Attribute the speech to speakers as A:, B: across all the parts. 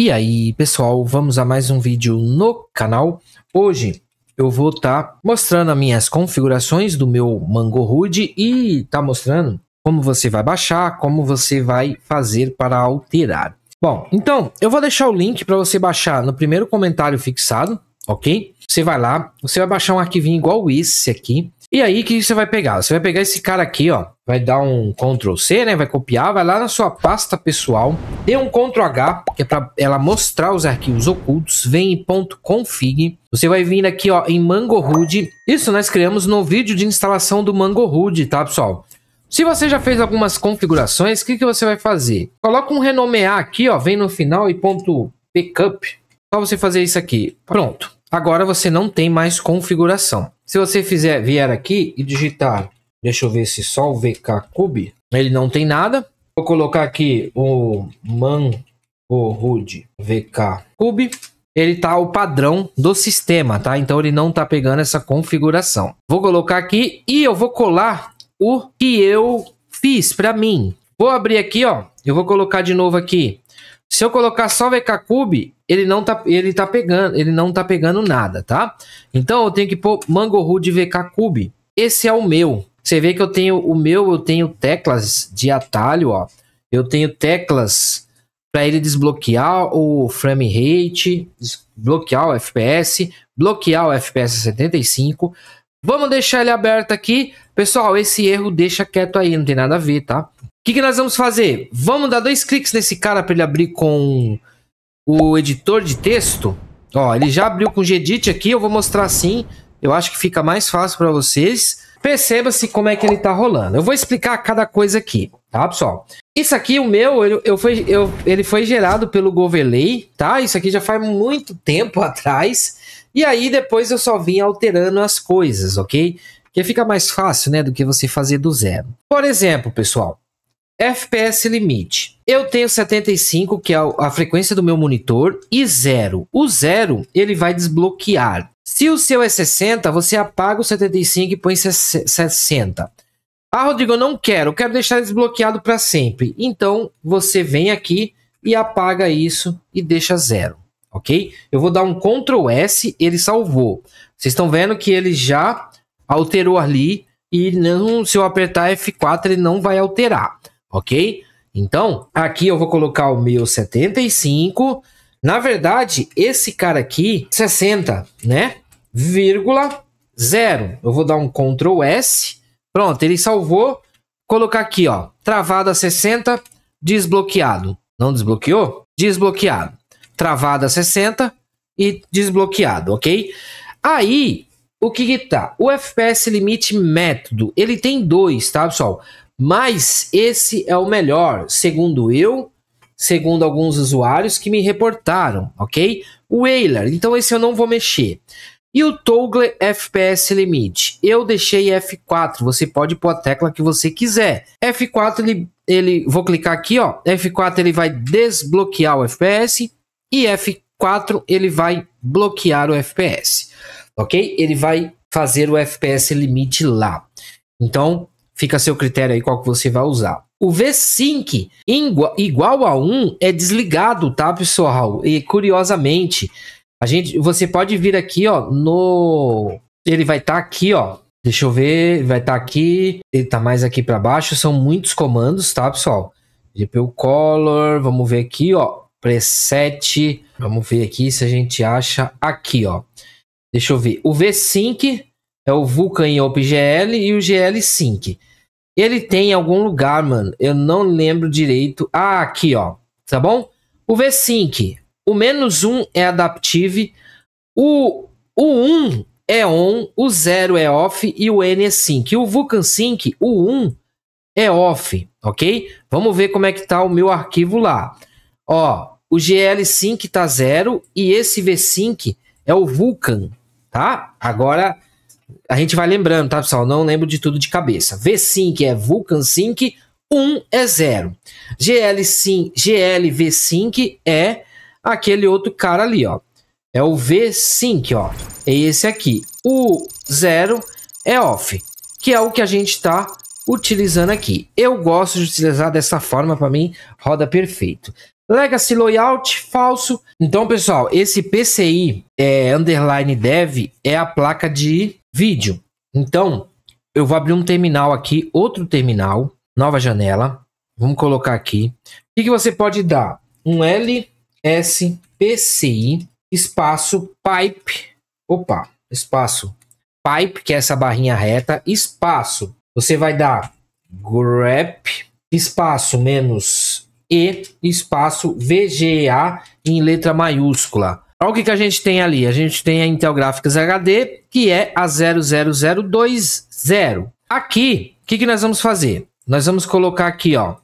A: E aí, pessoal, vamos a mais um vídeo no canal. Hoje eu vou estar tá mostrando as minhas configurações do meu Mango Hood e tá mostrando como você vai baixar, como você vai fazer para alterar. Bom, então eu vou deixar o link para você baixar no primeiro comentário fixado, ok? Você vai lá, você vai baixar um arquivinho igual esse aqui. E aí, o que você vai pegar? Você vai pegar esse cara aqui, ó, vai dar um Ctrl C, né? Vai copiar, vai lá na sua pasta pessoal, dê um Ctrl H, que é para ela mostrar os arquivos ocultos, vem em ponto .config. Você vai vir aqui, ó, em MangoHood. Isso nós criamos no vídeo de instalação do MangoHood, tá, pessoal? Se você já fez algumas configurações, o que, que você vai fazer? Coloca um renomear aqui, ó, vem no final e ponto backup, Só você fazer isso aqui. Pronto. Agora você não tem mais configuração. Se você fizer, vier aqui e digitar Deixa eu ver se só o VK Cube. Ele não tem nada. Vou colocar aqui o Mangohood VK Cube. Ele tá o padrão do sistema, tá? Então ele não tá pegando essa configuração. Vou colocar aqui e eu vou colar o que eu fiz para mim. Vou abrir aqui, ó. Eu vou colocar de novo aqui. Se eu colocar só VK Cube, ele não tá, ele tá pegando, ele não tá pegando nada, tá? Então eu tenho que pôr Mangohood VK Cube. Esse é o meu, você vê que eu tenho o meu, eu tenho teclas de atalho, ó. Eu tenho teclas para ele desbloquear o frame rate, bloquear o FPS, bloquear o FPS 75. Vamos deixar ele aberto aqui. Pessoal, esse erro deixa quieto aí, não tem nada a ver, tá? O que, que nós vamos fazer? Vamos dar dois cliques nesse cara para ele abrir com o editor de texto. Ó, ele já abriu com o Gedit aqui, eu vou mostrar assim. Eu acho que fica mais fácil para vocês. Perceba-se como é que ele tá rolando. Eu vou explicar cada coisa aqui, tá, pessoal? Isso aqui, o meu, eu foi, eu, ele foi gerado pelo Goverlay, tá? Isso aqui já faz muito tempo atrás. E aí depois eu só vim alterando as coisas, ok? Que fica mais fácil, né, do que você fazer do zero. Por exemplo, pessoal, FPS limite. Eu tenho 75, que é a frequência do meu monitor, e zero. O zero ele vai desbloquear. Se o seu é 60, você apaga o 75 e põe 60. Ah, Rodrigo, eu não quero, eu quero deixar desbloqueado para sempre. Então você vem aqui e apaga isso e deixa zero, ok? Eu vou dar um Ctrl S, ele salvou. Vocês estão vendo que ele já alterou ali e não, se eu apertar F4 ele não vai alterar ok? Então, aqui eu vou colocar o meu 75. Na verdade, esse cara aqui, 60, né? Vírgula 0. Eu vou dar um Ctrl S. Pronto, ele salvou. Colocar aqui, ó. Travada 60, desbloqueado. Não desbloqueou? Desbloqueado. Travada 60 e desbloqueado, ok? Aí, o que, que tá? O FPS limite método, ele tem dois, tá, pessoal? Mas esse é o melhor, segundo eu, segundo alguns usuários que me reportaram, ok? O Whaler, então esse eu não vou mexer. E o Toggle FPS Limit? Eu deixei F4, você pode pôr a tecla que você quiser. F4 ele, ele vou clicar aqui, ó. F4 ele vai desbloquear o FPS e F4 ele vai bloquear o FPS. OK? Ele vai fazer o FPS limite lá. Então, Fica a seu critério aí qual que você vai usar. O VSync igual a 1 é desligado, tá, pessoal? E curiosamente, a gente, você pode vir aqui, ó, no ele vai estar tá aqui, ó. Deixa eu ver, vai estar tá aqui, ele tá mais aqui para baixo, são muitos comandos, tá, pessoal? GPU color, vamos ver aqui, ó, preset, vamos ver aqui se a gente acha aqui, ó. Deixa eu ver. O VSync é o Vulkan OpenGL e o GL Sync. Ele tem em algum lugar, mano. Eu não lembro direito. Ah, aqui, ó. Tá bom? O V-Sync. O menos 1 é adaptive. O, o 1 é on. O 0 é off. E o N é sync. O Vulkan Sync, o 1 é off. Ok? Vamos ver como é que tá o meu arquivo lá. Ó, o GL Sync tá 0. E esse V-Sync é o Vulkan. Tá? Agora a gente vai lembrando, tá, pessoal? Não lembro de tudo de cabeça. VSync é Vulkan Sync, 1 é 0. GL gl v Sync é aquele outro cara ali, ó. É o V-Sync, ó. É esse aqui. O 0 é off, que é o que a gente está utilizando aqui. Eu gosto de utilizar dessa forma, para mim roda perfeito. Legacy Layout, falso. Então, pessoal, esse PCI é, underline dev é a placa de vídeo. Então, eu vou abrir um terminal aqui, outro terminal, nova janela. Vamos colocar aqui. O que, que você pode dar? Um LSPCI espaço pipe. Opa, espaço pipe, que é essa barrinha reta, espaço. Você vai dar grep espaço menos e espaço VGA em letra maiúscula. Olha o que, que a gente tem ali. A gente tem a Intel Gráficas HD, que é a 00020. Aqui, o que, que nós vamos fazer? Nós vamos colocar aqui, ó.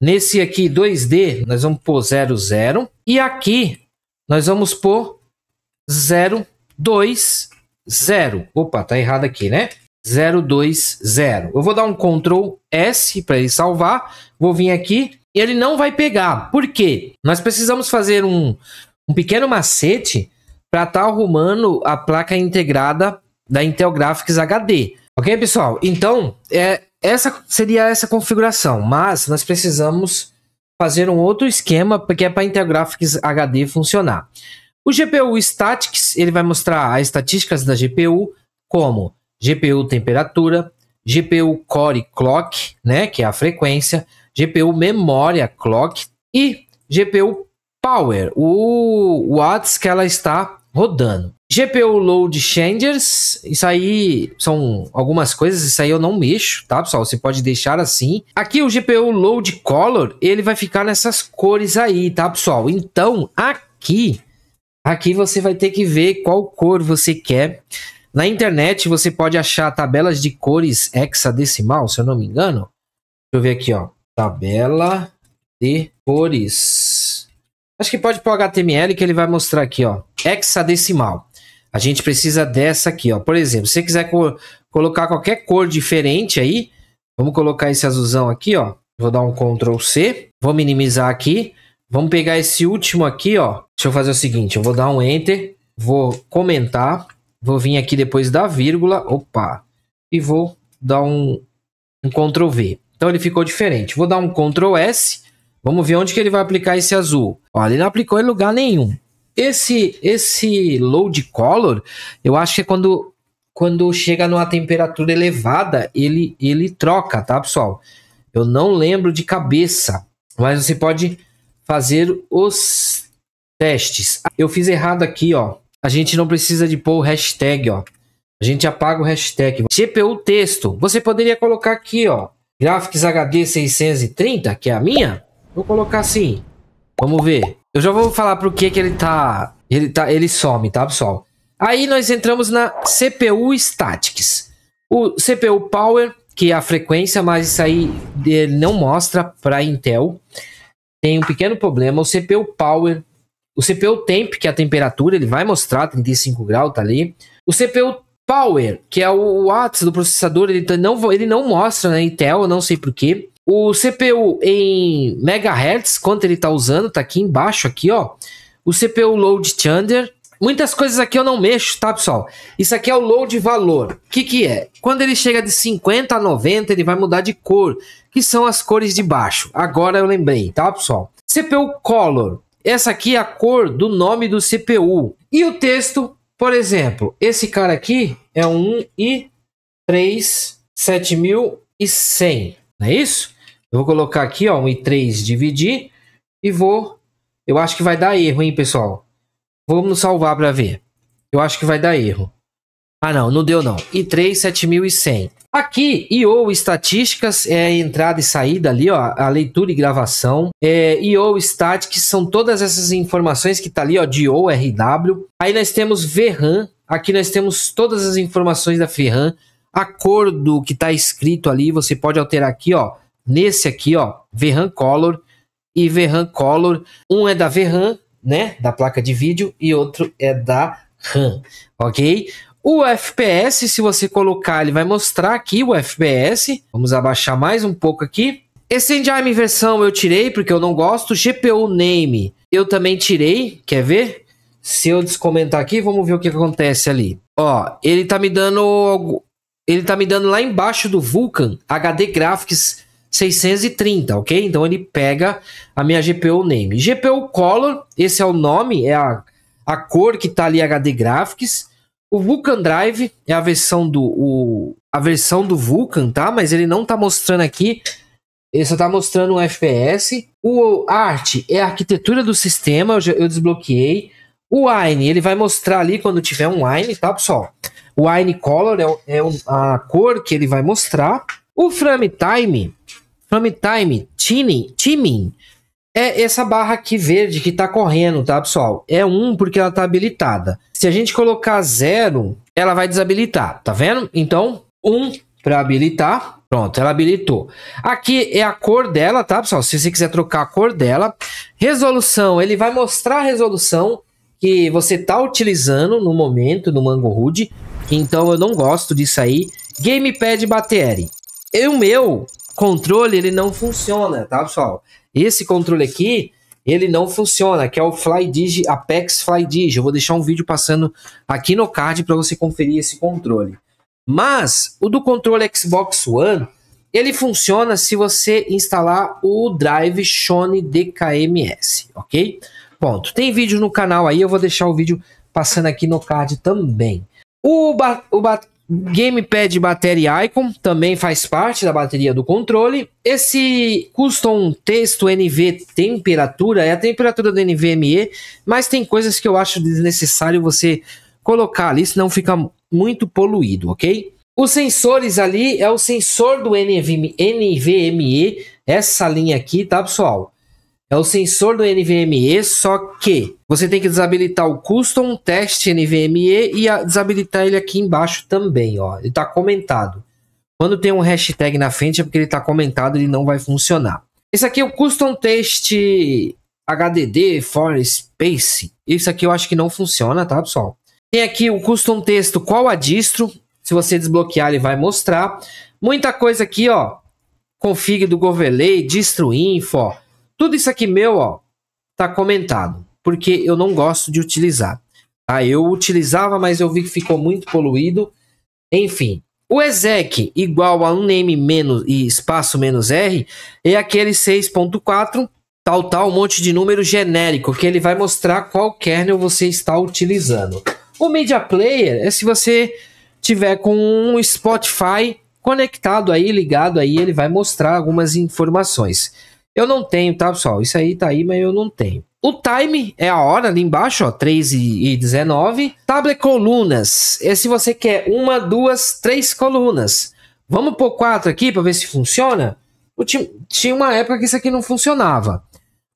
A: Nesse aqui 2D, nós vamos pôr 00. E aqui, nós vamos pôr 020. Opa, tá errado aqui, né? 020. Eu vou dar um Ctrl S para ele salvar. Vou vir aqui. Ele não vai pegar. Por quê? Nós precisamos fazer um, um pequeno macete para estar tá arrumando a placa integrada da Intel Graphics HD. Ok, pessoal? Então, é, essa seria essa configuração, mas nós precisamos fazer um outro esquema porque é para a Intel Graphics HD funcionar. O GPU Statics ele vai mostrar as estatísticas da GPU, como GPU temperatura, GPU Core Clock, né, que é a frequência, GPU memória Clock e GPU Power, o watts que ela está rodando. GPU Load Changers, isso aí são algumas coisas, isso aí eu não mexo, tá pessoal? Você pode deixar assim. Aqui o GPU Load Color, ele vai ficar nessas cores aí, tá pessoal? Então, aqui, aqui você vai ter que ver qual cor você quer. Na internet você pode achar tabelas de cores hexadecimal, se eu não me engano. Deixa eu ver aqui, ó. Tabela de cores Acho que pode pôr HTML que ele vai mostrar aqui, ó. Hexadecimal. A gente precisa dessa aqui, ó. Por exemplo, se você quiser co colocar qualquer cor diferente aí, vamos colocar esse azulzão aqui, ó. Vou dar um Ctrl C, vou minimizar aqui. Vamos pegar esse último aqui, ó. Deixa eu fazer o seguinte, eu vou dar um Enter, vou comentar, vou vir aqui depois da vírgula, opa, e vou dar um, um Ctrl V. Então ele ficou diferente. Vou dar um Ctrl S, Vamos ver onde que ele vai aplicar esse azul. Olha, ele não aplicou em lugar nenhum. Esse esse load color, eu acho que é quando quando chega numa temperatura elevada, ele ele troca, tá, pessoal? Eu não lembro de cabeça, mas você pode fazer os testes. Eu fiz errado aqui, ó. A gente não precisa de pôr o hashtag, ó. A gente apaga o hashtag. GPU texto. Você poderia colocar aqui, ó. Graphics HD 630, que é a minha. Vou colocar assim. Vamos ver. Eu já vou falar pro que que ele tá... Ele, tá, ele some, tá, pessoal? Aí nós entramos na CPU Statics. O CPU Power, que é a frequência, mas isso aí ele não mostra para Intel. Tem um pequeno problema. O CPU Power o CPU Temp, que é a temperatura, ele vai mostrar 35 graus, tá ali. O CPU Power, que é o watts do processador, ele tá, não, ele não mostra na né, Intel, eu não sei porquê. O CPU em megahertz, quanto ele está usando, está aqui embaixo, aqui, ó. O CPU load thunder, Muitas coisas aqui eu não mexo, tá, pessoal? Isso aqui é o load valor. O que, que é? Quando ele chega de 50 a 90, ele vai mudar de cor, que são as cores de baixo. Agora eu lembrei, tá, pessoal? CPU color. Essa aqui é a cor do nome do CPU. E o texto, por exemplo, esse cara aqui é um i 37100 não é isso? Eu vou colocar aqui, ó, um e 3 dividir e vou... Eu acho que vai dar erro, hein, pessoal? Vamos salvar para ver. Eu acho que vai dar erro. Ah, não, não deu não. E 3, 7100. Aqui, IO estatísticas é entrada e saída ali, ó, a leitura e gravação. É, IO statics são todas essas informações que tá ali, ó, de IO, RW. Aí nós temos VRAM, aqui nós temos todas as informações da FRAM, Acordo que tá escrito ali, você pode alterar aqui, ó, Nesse aqui, ó, Verran Color e Verran Color. Um é da Verran, né, da placa de vídeo, e outro é da RAM, ok? O FPS, se você colocar, ele vai mostrar aqui o FPS. Vamos abaixar mais um pouco aqui. Esse versão eu tirei porque eu não gosto. GPU name eu também tirei. Quer ver? Se eu descomentar aqui, vamos ver o que acontece ali. Ó, ele tá me dando ele tá me dando lá embaixo do Vulkan HD Graphics 630, ok? Então ele pega a minha GPU name. GPU Color, esse é o nome, é a, a cor que tá ali HD Graphics. O Vulkan Drive é a versão do o, a versão do Vulkan, tá? Mas ele não tá mostrando aqui. Ele só tá mostrando um FPS. O Art é a arquitetura do sistema, eu, já, eu desbloqueei. O Wine, ele vai mostrar ali quando tiver um Wine, tá, pessoal? O Wine Color é, é a cor que ele vai mostrar. O Frame Time From Time Teaming, é essa barra aqui verde que tá correndo, tá, pessoal? É 1 um porque ela tá habilitada. Se a gente colocar 0, ela vai desabilitar, tá vendo? Então, 1 um para habilitar. Pronto, ela habilitou. Aqui é a cor dela, tá, pessoal? Se você quiser trocar a cor dela. Resolução, ele vai mostrar a resolução que você tá utilizando no momento no Mango Hood. Então eu não gosto disso aí. Gamepad BTR. o meu controle ele não funciona, tá, pessoal? Esse controle aqui, ele não funciona, que é o FlyDigi Apex FlyDigi. Eu vou deixar um vídeo passando aqui no card para você conferir esse controle. Mas o do controle Xbox One, ele funciona se você instalar o Drive Shone DKMS, ok? Ponto. Tem vídeo no canal aí, eu vou deixar o vídeo passando aqui no card também. O, ba o, ba Gamepad Battery Icon também faz parte da bateria do controle. Esse custom texto NV temperatura é a temperatura do NVMe, mas tem coisas que eu acho desnecessário você colocar ali, senão fica muito poluído, ok? Os sensores ali é o sensor do NVMe, essa linha aqui, tá pessoal? É o sensor do NVMe, só que você tem que desabilitar o custom test NVMe e desabilitar ele aqui embaixo também, ó. Ele tá comentado. Quando tem um hashtag na frente é porque ele tá comentado, ele não vai funcionar. Esse aqui é o custom test HDD for space. Isso aqui eu acho que não funciona, tá, pessoal? Tem aqui o custom texto qual a distro. Se você desbloquear, ele vai mostrar. Muita coisa aqui, ó. Config do Goverlay, distro info, tudo isso aqui meu, ó, tá comentado, porque eu não gosto de utilizar. Tá? Eu utilizava, mas eu vi que ficou muito poluído. Enfim, o exec igual a um name menos e espaço menos R é aquele 6.4 tal tal um monte de número genérico que ele vai mostrar qual kernel você está utilizando. O media player é se você tiver com um Spotify conectado aí, ligado aí, ele vai mostrar algumas informações. Eu não tenho, tá, pessoal? Isso aí tá aí, mas eu não tenho. O time é a hora ali embaixo, ó, 3 e 19. Tablet colunas. É se você quer uma, duas, três colunas. Vamos pôr quatro aqui para ver se funciona? Tinha uma época que isso aqui não funcionava.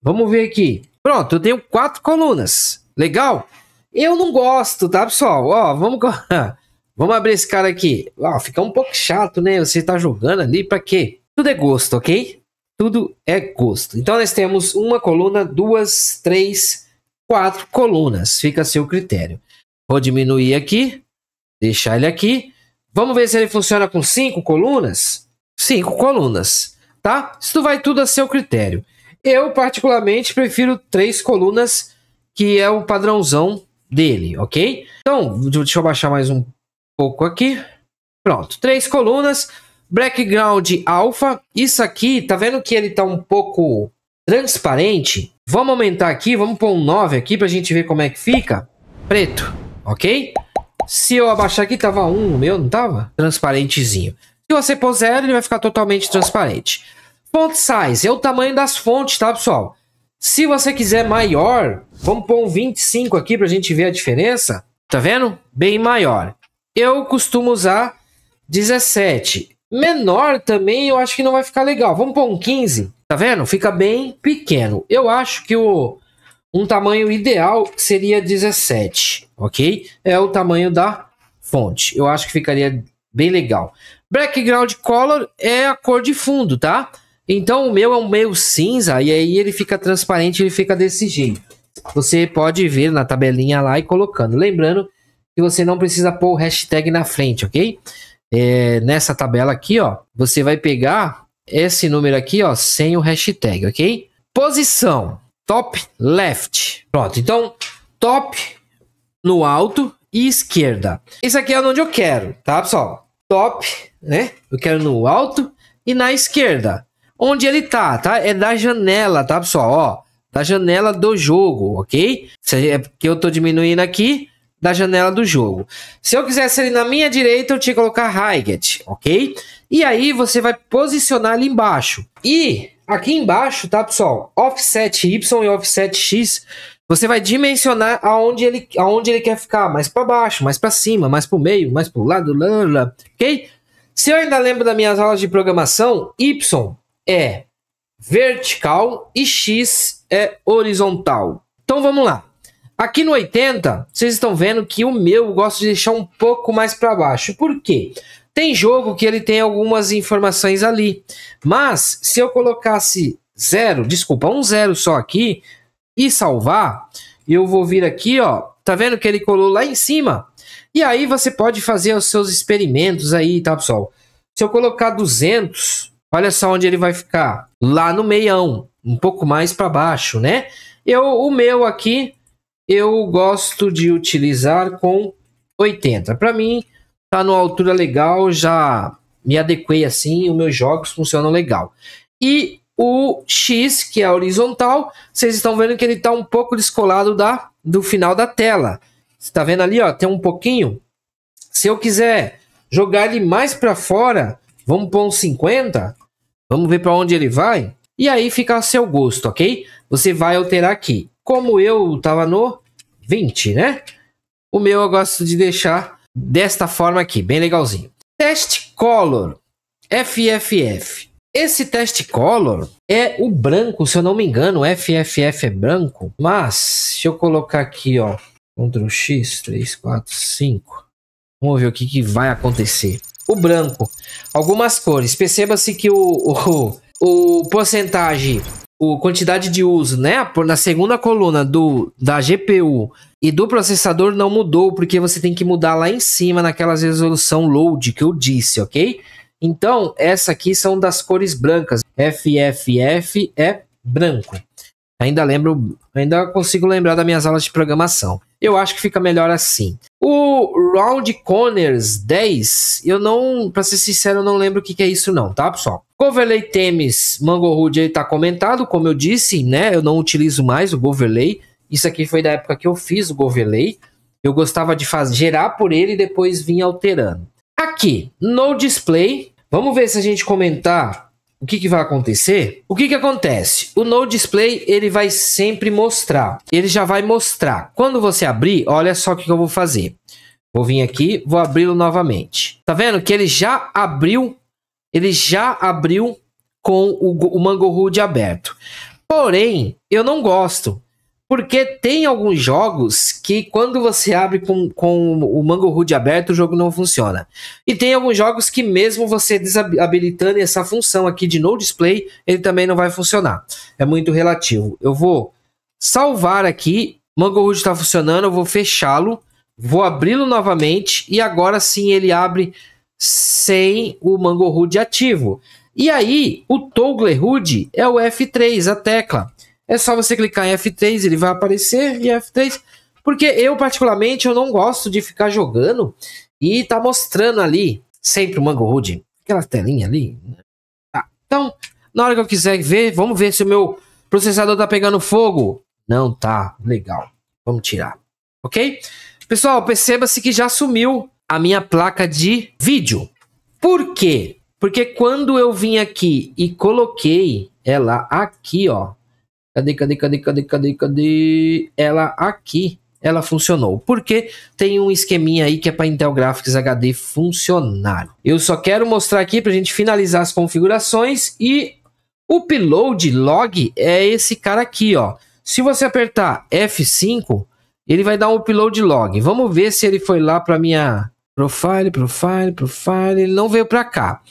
A: Vamos ver aqui. Pronto, eu tenho quatro colunas. Legal? Eu não gosto, tá, pessoal? Ó, vamos, vamos abrir esse cara aqui. Ó, fica um pouco chato, né? Você tá jogando ali, para quê? Tudo é gosto, ok? Tudo é gosto. Então nós temos uma coluna, duas, três, quatro colunas. Fica a seu critério. Vou diminuir aqui, deixar ele aqui. Vamos ver se ele funciona com cinco colunas? Cinco colunas, tá? Isso vai tudo a seu critério. Eu, particularmente, prefiro três colunas, que é o padrãozão dele, ok? Então, deixa eu baixar mais um pouco aqui. Pronto, três colunas. Background Alpha. Isso aqui, tá vendo que ele tá um pouco transparente? Vamos aumentar aqui, vamos pôr um 9 aqui pra gente ver como é que fica. Preto, ok? Se eu abaixar aqui, tava 1, um, meu, não tava? Transparentezinho. Se você pôr 0, ele vai ficar totalmente transparente. Font size é o tamanho das fontes, tá, pessoal? Se você quiser maior, vamos pôr um 25 aqui pra gente ver a diferença. Tá vendo? Bem maior. Eu costumo usar 17. Menor também eu acho que não vai ficar legal. Vamos pôr um 15, tá vendo? Fica bem pequeno. Eu acho que o um tamanho ideal seria 17, ok? É o tamanho da fonte. Eu acho que ficaria bem legal. Background color é a cor de fundo, tá? Então o meu é um meio cinza e aí ele fica transparente, ele fica desse jeito. Você pode ver na tabelinha lá e colocando. Lembrando que você não precisa pôr o hashtag na frente, ok? é, nessa tabela aqui, ó, você vai pegar esse número aqui, ó, sem o hashtag, ok? Posição, top left. Pronto, então top no alto e esquerda. Isso aqui é onde eu quero, tá, pessoal? Top, né? Eu quero no alto e na esquerda. Onde ele tá, tá? É da janela, tá, pessoal? Ó, da janela do jogo, ok? É Que eu tô diminuindo aqui da janela do jogo. Se eu quisesse ele na minha direita, eu tinha que colocar Highgate, ok? E aí você vai posicionar ali embaixo. E aqui embaixo, tá, pessoal? Offset Y e offset X, você vai dimensionar aonde ele, aonde ele quer ficar, mais para baixo, mais para cima, mais para o meio, mais para o lado, lá, lá, ok? Se eu ainda lembro das minhas aulas de programação, Y é vertical e X é horizontal. Então vamos lá. Aqui no 80, vocês estão vendo que o meu eu gosto de deixar um pouco mais para baixo. Por quê? Tem jogo que ele tem algumas informações ali. Mas se eu colocasse zero, desculpa, um zero só aqui e salvar, eu vou vir aqui, ó. Tá vendo que ele colou lá em cima? E aí você pode fazer os seus experimentos aí, tá, pessoal? Se eu colocar 200, olha só onde ele vai ficar. Lá no meião, um pouco mais para baixo, né? Eu, o meu aqui, eu gosto de utilizar com 80. Para mim, tá numa altura legal, já me adequei assim, os meus jogos funcionam legal. E o X, que é horizontal, vocês estão vendo que ele está um pouco descolado da, do final da tela. Você está vendo ali, ó, tem um pouquinho. Se eu quiser jogar ele mais para fora, vamos pôr um 50, vamos ver para onde ele vai. E aí fica a seu gosto, ok? Você vai alterar aqui. Como eu estava no 20, né? O meu eu gosto de deixar desta forma aqui, bem legalzinho. Teste Color, FFF. Esse teste Color é o branco, se eu não me engano, o FFF é branco. Mas, se eu colocar aqui, ó, Ctrl X, 3, 4, 5. Vamos ver o que, que vai acontecer. O branco, algumas cores. Perceba-se que o, o, o porcentagem o quantidade de uso, né? Na segunda coluna do da GPU e do processador não mudou, porque você tem que mudar lá em cima naquelas resolução load que eu disse, ok? Então, essa aqui são das cores brancas. FFF é branco, Ainda lembro, ainda consigo lembrar das minhas aulas de programação. Eu acho que fica melhor assim. O Round Corners 10, eu não, para ser sincero, eu não lembro o que, que é isso não, tá, pessoal? Overlay Mango Mangohood aí tá comentado, como eu disse, né? Eu não utilizo mais o Overlay. Isso aqui foi da época que eu fiz o Overlay. Eu gostava de fazer, gerar por ele e depois vim alterando. Aqui, no display, vamos ver se a gente comentar o que, que vai acontecer? O que, que acontece? O No Display ele vai sempre mostrar. Ele já vai mostrar. Quando você abrir, olha só o que, que eu vou fazer. Vou vir aqui, vou abri-lo novamente. Tá vendo que ele já abriu, ele já abriu com o, o Mango Hood aberto. Porém, eu não gosto. Porque tem alguns jogos que quando você abre com, com o Mango Hood aberto, o jogo não funciona. E tem alguns jogos que mesmo você desabilitando essa função aqui de no display, ele também não vai funcionar. É muito relativo. Eu vou salvar aqui, Mango Hood está funcionando, eu vou fechá-lo, vou abri-lo novamente e agora sim ele abre sem o Mango Hood ativo. E aí, o Toggle Hood é o F3, a tecla. É só você clicar em F3, ele vai aparecer e F3. Porque eu, particularmente, eu não gosto de ficar jogando e tá mostrando ali sempre o Mango Hood. Aquela telinha ali. Né? Tá. Então, na hora que eu quiser ver, vamos ver se o meu processador tá pegando fogo. Não tá. Legal. Vamos tirar. Ok? Pessoal, perceba-se que já sumiu a minha placa de vídeo. Por quê? Porque quando eu vim aqui e coloquei ela aqui, ó, Cadê, cadê, cadê, cadê, cadê, cadê? Ela aqui, ela funcionou. Porque tem um esqueminha aí que é para Intel Graphics HD funcionar. Eu só quero mostrar aqui para a gente finalizar as configurações e o upload log é esse cara aqui, ó. Se você apertar F5, ele vai dar um upload log. Vamos ver se ele foi lá para minha profile, profile, profile. Ele não veio para cá.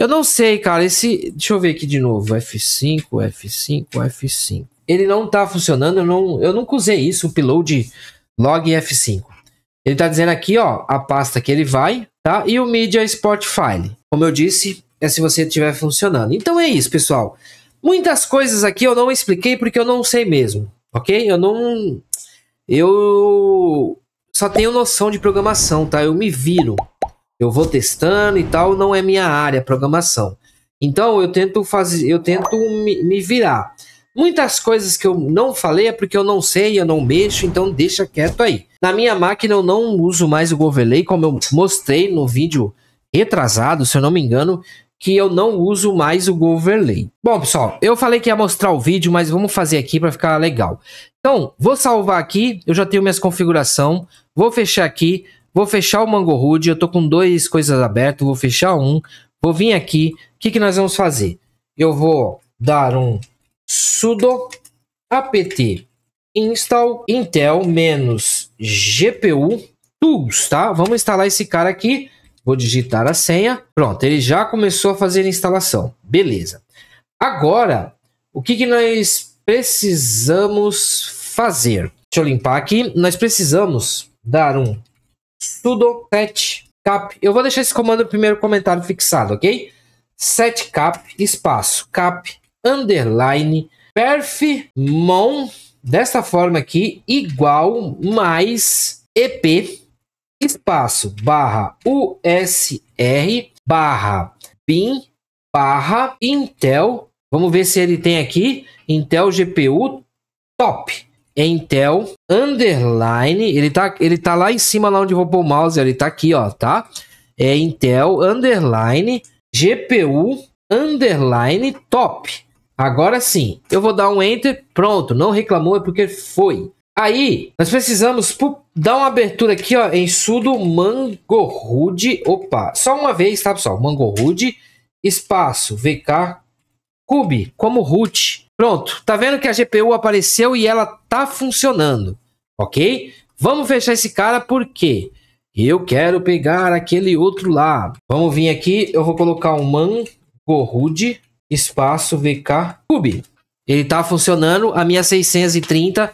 A: Eu não sei, cara. Esse. Deixa eu ver aqui de novo. F5, F5, F5. Ele não tá funcionando. Eu, não, eu nunca usei isso, o upload log F5. Ele tá dizendo aqui, ó, a pasta que ele vai, tá? E o Media export File. Como eu disse, é se você estiver funcionando. Então é isso, pessoal. Muitas coisas aqui eu não expliquei porque eu não sei mesmo, ok? Eu não. Eu só tenho noção de programação, tá? Eu me viro. Eu vou testando e tal, não é minha área, é programação. Então eu tento fazer, eu tento me, me virar. Muitas coisas que eu não falei é porque eu não sei, eu não mexo, então deixa quieto aí. Na minha máquina eu não uso mais o overlay, como eu mostrei no vídeo retrasado, se eu não me engano, que eu não uso mais o overlay. Bom, pessoal, eu falei que ia mostrar o vídeo, mas vamos fazer aqui para ficar legal. Então, vou salvar aqui, eu já tenho minhas configuração, vou fechar aqui, Vou fechar o Mango Hood, eu tô com dois coisas abertas, vou fechar um, vou vir aqui. O que, que nós vamos fazer? Eu vou dar um sudo apt install intel gpu tools, tá? Vamos instalar esse cara aqui. Vou digitar a senha. Pronto, ele já começou a fazer a instalação. Beleza. Agora, o que, que nós precisamos fazer? Deixa eu limpar aqui. Nós precisamos dar um sudo set cap. Eu vou deixar esse comando no primeiro comentário fixado, ok? Set cap, espaço, cap, underline, perf, mon desta forma aqui, igual mais ep, espaço, barra usr, barra bin, barra intel. Vamos ver se ele tem aqui, intel gpu top é Intel underline, ele tá, ele tá lá em cima lá onde roubou o mouse, ele tá aqui, ó, tá? É Intel underline GPU underline top. Agora sim, eu vou dar um enter, pronto, não reclamou é porque foi. Aí, nós precisamos dar uma abertura aqui, ó, em sudo mangorud, opa, só uma vez, tá, pessoal? Mangorud, espaço, vk, cube, como root. Pronto, tá vendo que a GPU apareceu e ela tá funcionando, ok? Vamos fechar esse cara porque eu quero pegar aquele outro lá. Vamos vir aqui, eu vou colocar um man espaço VK Cube. Ele tá funcionando, a minha 630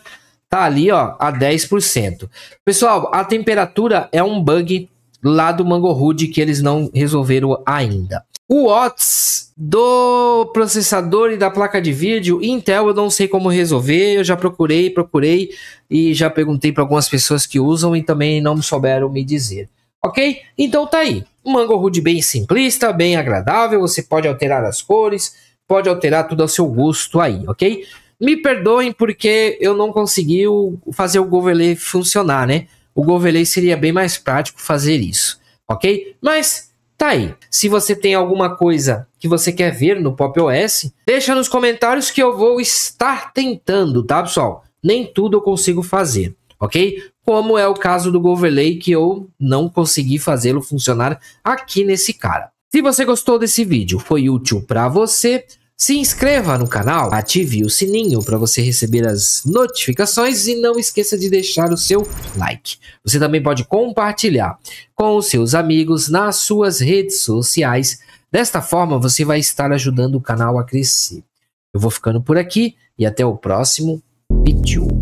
A: tá ali, ó, a 10%. Pessoal, a temperatura é um bug lá do Mango que eles não resolveram ainda. O watts do processador e da placa de vídeo Intel eu não sei como resolver. Eu já procurei, procurei e já perguntei para algumas pessoas que usam e também não souberam me dizer. Ok? Então tá aí. Um Mango bem simplista, bem agradável. Você pode alterar as cores, pode alterar tudo ao seu gosto aí, ok? Me perdoem porque eu não consegui fazer o Goverlay funcionar, né? O Goverlay seria bem mais prático fazer isso, ok? Mas Tá aí. Se você tem alguma coisa que você quer ver no Pop OS, deixa nos comentários que eu vou estar tentando, tá, pessoal? Nem tudo eu consigo fazer, ok? Como é o caso do Goverlay que eu não consegui fazê-lo funcionar aqui nesse cara. Se você gostou desse vídeo, foi útil para você, se inscreva no canal, ative o sininho para você receber as notificações e não esqueça de deixar o seu like. Você também pode compartilhar com os seus amigos nas suas redes sociais. Desta forma, você vai estar ajudando o canal a crescer. Eu vou ficando por aqui e até o próximo vídeo.